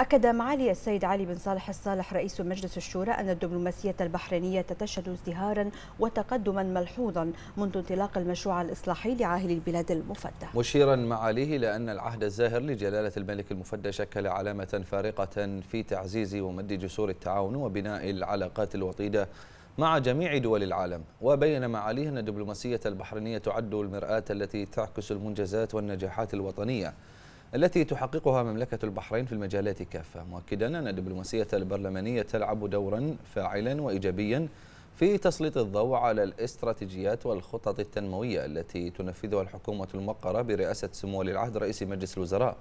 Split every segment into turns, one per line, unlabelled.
أكد معالي السيد علي بن صالح الصالح رئيس مجلس الشورى أن الدبلوماسية البحرينية تتشهد ازدهارا وتقدما ملحوظا منذ انطلاق المشروع الإصلاحي لعاهل البلاد المفدى
مشيرا معاليه لأن العهد الزاهر لجلالة الملك المفدى شكل علامة فارقة في تعزيز ومد جسور التعاون وبناء العلاقات الوطيدة مع جميع دول العالم وبين معاليه أن الدبلوماسية البحرينية تعد المرآة التي تعكس المنجزات والنجاحات الوطنية التي تحققها مملكة البحرين في المجالات كافة مؤكدا أن الدبلوماسية البرلمانية تلعب دورا فاعلا وإيجابيا في تسليط الضوء على الاستراتيجيات والخطط التنموية التي تنفذها الحكومة الموقرة برئاسة سمو ولي العهد رئيس مجلس الوزراء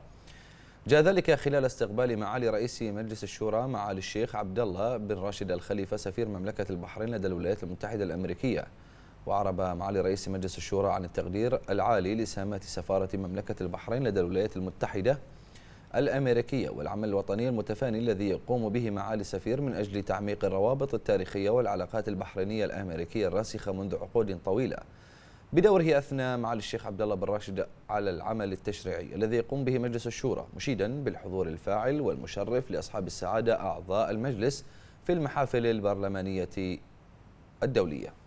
جاء ذلك خلال استقبال معالي رئيس مجلس الشورى معالي الشيخ عبد الله بن راشد الخليفة سفير مملكة البحرين لدى الولايات المتحدة الأمريكية وأعرب معالي رئيس مجلس الشورى عن التقدير العالي لسامة سفارة مملكة البحرين لدى الولايات المتحدة الأمريكية والعمل الوطني المتفاني الذي يقوم به معالي السفير من أجل تعميق الروابط التاريخية والعلاقات البحرينية الأمريكية الراسخة منذ عقود طويلة بدوره أثنى معالي الشيخ عبد الله بن راشد على العمل التشريعي الذي يقوم به مجلس الشورى مشيدا بالحضور الفاعل والمشرف لأصحاب السعادة أعضاء المجلس في المحافل البرلمانية الدولية